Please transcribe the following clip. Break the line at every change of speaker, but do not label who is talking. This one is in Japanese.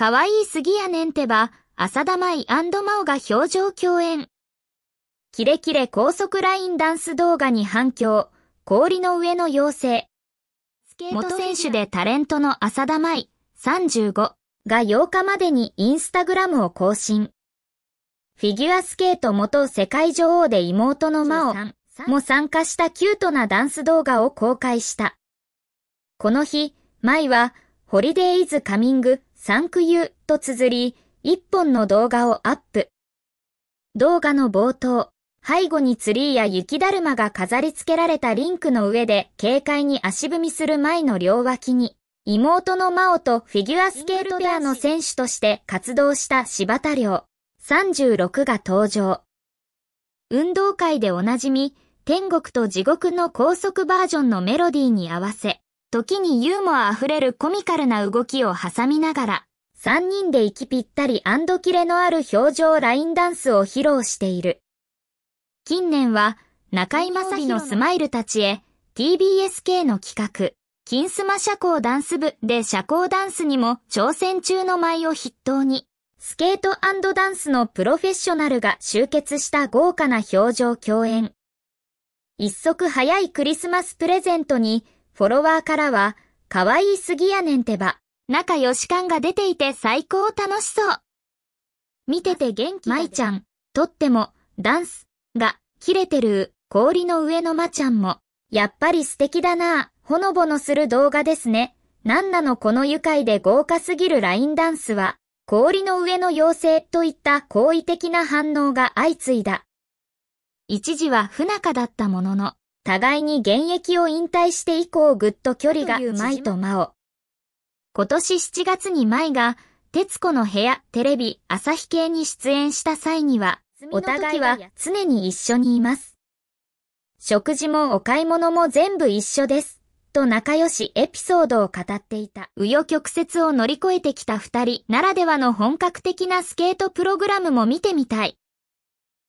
可愛いすぎやねんてば、浅田舞真央が表情共演。キレキレ高速ラインダンス動画に反響、氷の上の妖精。スケート選手でタレントの浅田舞35が8日までにインスタグラムを更新。フィギュアスケート元世界女王で妹の真央も参加したキュートなダンス動画を公開した。この日、舞は、ホリデイズカミングサンクユーと綴り、一本の動画をアップ。動画の冒頭、背後にツリーや雪だるまが飾り付けられたリンクの上で軽快に足踏みする前の両脇に、妹の真央とフィギュアスケートペアの選手として活動した柴田亮36が登場。運動会でおなじみ、天国と地獄の高速バージョンのメロディーに合わせ、時にユーモア溢れるコミカルな動きを挟みながら、三人で息ぴったりキレのある表情ラインダンスを披露している。近年は、中井正宏のスマイルたちへ、TBSK の企画、金スマ社交ダンス部で社交ダンスにも挑戦中の舞を筆頭に、スケートダンスのプロフェッショナルが集結した豪華な表情共演。一足早いクリスマスプレゼントに、フォロワーからは、かわいいすぎやねんてば、仲良し感が出ていて最高楽しそう。見てて元気まいちゃん、とっても、ダンス、が、切れてる、氷の上のまちゃんも、やっぱり素敵だなぁ、ほのぼのする動画ですね。なんなのこの愉快で豪華すぎるラインダンスは、氷の上の妖精といった好意的な反応が相次いだ。一時は不仲だったものの、互いに現役を引退して以降ぐっと距離が舞と真央。今年7月に舞が、徹子の部屋、テレビ、朝日系に出演した際には、お互いは常に一緒にいます。食事もお買い物も全部一緒です。と仲良しエピソードを語っていた。紆余曲折を乗り越えてきた二人ならではの本格的なスケートプログラムも見てみたい。